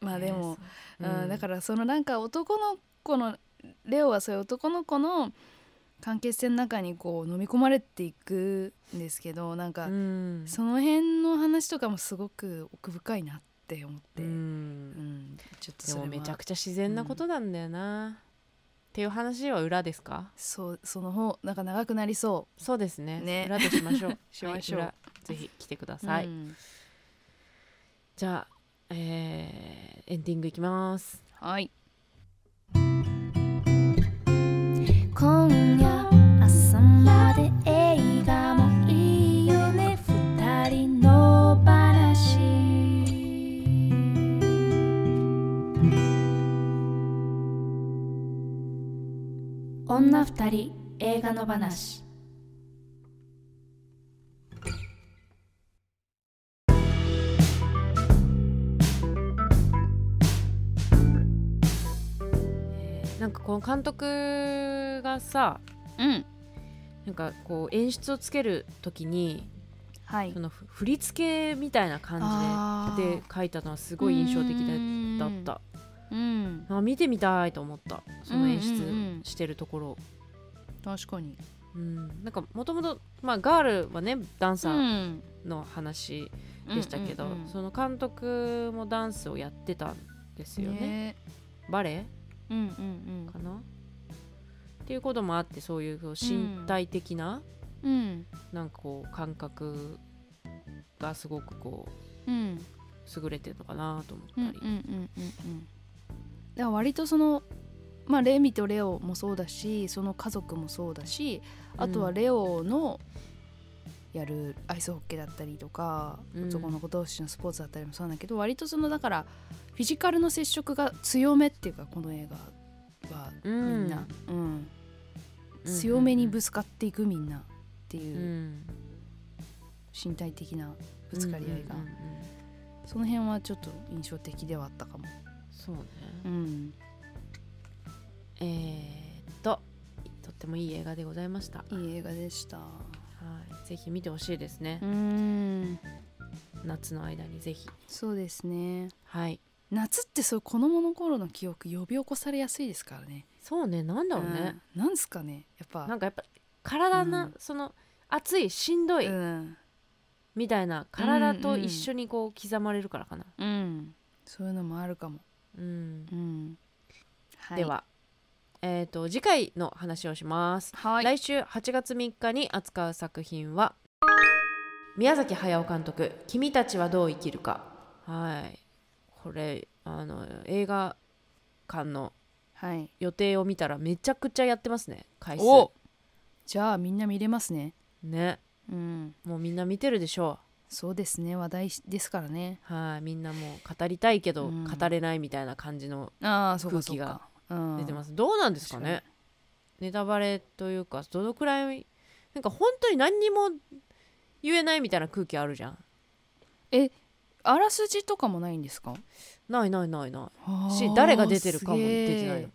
まあでも、えー、うん、だからそのなんか男の子のレオはそういう男の子の関係性の中にこう飲み込まれていくんですけどなんか、その辺の話とかもすごく奥深いなって思って、うん、ちょっとそめちゃくちゃ自然なことなんだよな、っていう話は裏ですかそうその方なんか長くなりそうそうですねね裏としましょう しましょう、はい、ぜひ来てください、うん、じゃあ、えー、エンディングいきますはい女二人映画の話なんかこの監督がさ、うん、なんかこう演出をつける時に、はい、その振り付けみたいな感じで書いたのはすごい印象的だった。うん、あ見てみたいと思ったその演出してるところ、うんうん、確かに、うん、なんかもともとガールはねダンサーの話でしたけど、うんうんうん、その監督もダンスをやってたんですよね、ね、バレエ、うんうんうん、かなっていうこともあってそういう身体的な、うん、なんかこう感覚がすごくこう、うん、優れてるのかなと思ったり。うんうんうんうんだから割とそのまあレミとレオもそうだしその家族もそうだしあとはレオのやるアイスホッケーだったりとか、うん、男の子同士のスポーツだったりもそうなんだけど割とそのだからフィジカルの接触が強めっていうかこの映画はみんな、うん、うん強めにぶつかっていくみんなっていう、身体的なぶつかり合いが、その辺はちょっと印象的ではあったかも。そうねうんえー、っととってもいい映画でございましたいい映画でしたはいぜひ見てほしいですねうん夏の間にぜひそうですねはい夏ってそう子どもの頃の記憶呼び起こされやすいですからねそうねなんだろうね、うん、なんですかねやっぱなんかやっぱ体の、うん、その暑いしんどい、うん、みたいな体と一緒にこう刻まれるからかな、うん、そういうのもあるかもうん、はい、ではえーと、次回の話をします、はい、来週8月3日に扱う作品は宮崎駿監督「君たちはどう生きるか」はいこれあの映画館の予定を見たらめちゃくちゃやってますね回数じゃあみんな見れますねね、うん、もうみんな見てるでしょうそうですね話題ですからねはい、みんなもう語りたいけど、語れないみたいな感じの空気が出てます、どうなんですかねネタバレというかどのくらいなんか本当に何にも言えないみたいな空気あるじゃんえあらすじとかもないんですかないないないないし誰が出てるかも出てないの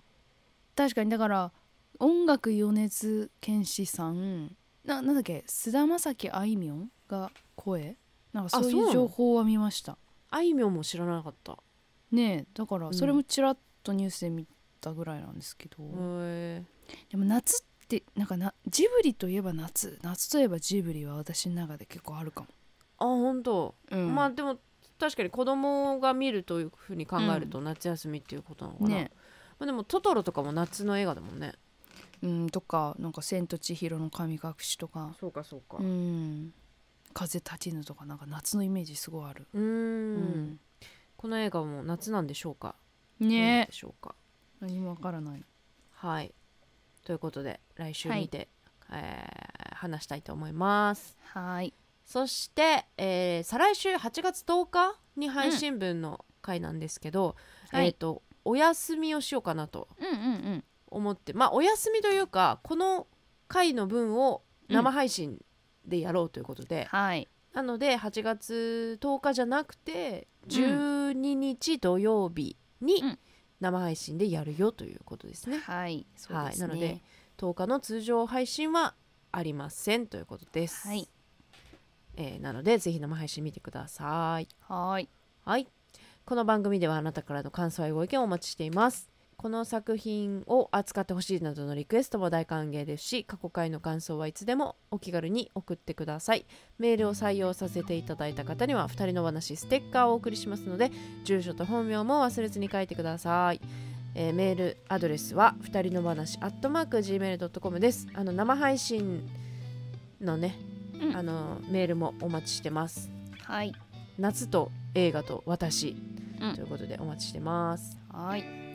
確かにだから音楽米津玄師さんななんだっけ菅田将暉あいみょんが声なんかそういう情報は見ましたあいみょんも知らなかったねえだからそれもちらっとニュースで見たぐらいなんですけど、でも夏ってなんかなジブリといえば夏夏といえばジブリは私の中で結構あるかもあ本当、うん、まあでも確かに子供が見るというふうに考えると夏休みっていうことなのかな、うんね、まあ、でもトトロとかも夏の映画だもんねうんとかなんか「千と千尋の神隠し」とかそうかそうかうん風立ちぬとかなんか夏のイメージすごいあるうんこの映画も夏なんでしょうかねでしょうか何もわからないはいということで来週見て、はい、えー、話したいと思いますはいそして、えー、再来週8月10日に配信分の回なんですけど、うん、えっ、ー、と、お休みをしようかなと思って、うんうんうん、まあお休みというかこの回の分を生配信でやろうということで、はいなので8月10日じゃなくて12日土曜日に生配信でやるよということですね。はいそうはい、なので10日の通常配信はありませんということです。はいえーなのでぜひ生配信見てください。はいはい。この番組ではあなたからの感想やご意見をお待ちしています。この作品を扱ってほしいなどのリクエストも大歓迎ですし過去回の感想はいつでもお気軽に送ってくださいメールを採用させていただいた方には2人の話ステッカーをお送りしますので住所と本名も忘れずに書いてくださいえー、メールアドレスは2人の話アットマーク gmail.com ですあの生配信のね、うん、あのメールもお待ちしてますはい夏と映画と私、うん、ということでお待ちしてますはい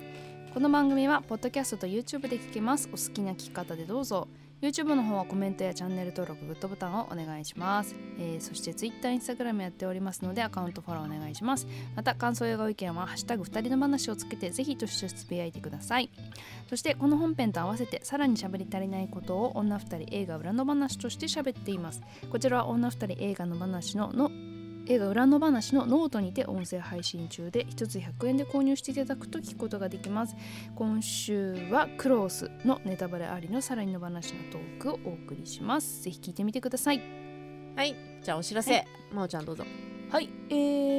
この番組はポッドキャストと YouTube で聞けますお好きな聞き方でどうぞ YouTube の方はコメントやチャンネル登録グッドボタンをお願いします、えー、そして Twitter、Instagram やっておりますのでアカウントフォローお願いしますまた感想やご意見は「ハッシュタグ二人の話」をつけてぜひとしつぶやいてくださいそしてこの本編と合わせてさらに喋り足りないことを女二人映画裏の話として喋っていますこちらは女二人映画の話のの映画「裏の話」のノートにて音声配信中で1つ100円で購入していただくと聞くことができます今週は「クロース」のネタバレありのさらにの話のトークをお送りしますぜひ聞いてみてくださいはいじゃあお知らせ、はい、まおちゃんどうぞはいえ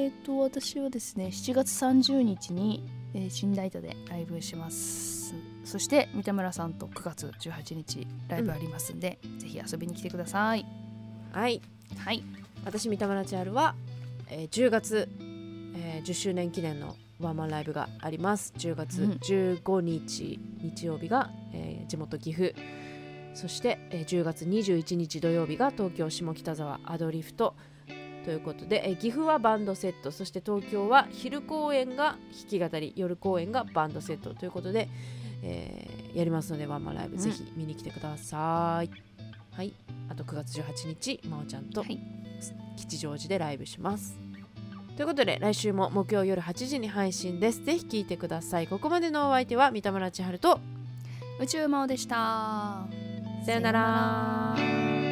ーと、と私はですね7月30日に、えー、新大田でライブしますそして三田村さんと9月18日ライブありますんで、うん、ぜひ遊びに来てくださいはいはい私三田村千春は、えー、10月、えー、10周年記念のワンマンライブがあります10月15日、うん、日曜日が、えー、地元岐阜そして、えー、10月21日土曜日が東京下北沢アドリフトということで、えー、岐阜はバンドセットそして東京は昼公演が弾き語り夜公演がバンドセットということで、えー、やりますのでワンマンライブ、うん、ぜひ見に来てください。はいあと9月18日まおちゃんと吉祥寺でライブします、ということで来週も木曜夜8時に配信ですぜひ聞いてくださいここまでのお相手は三田村千春と宇宙魔王でしたさよなら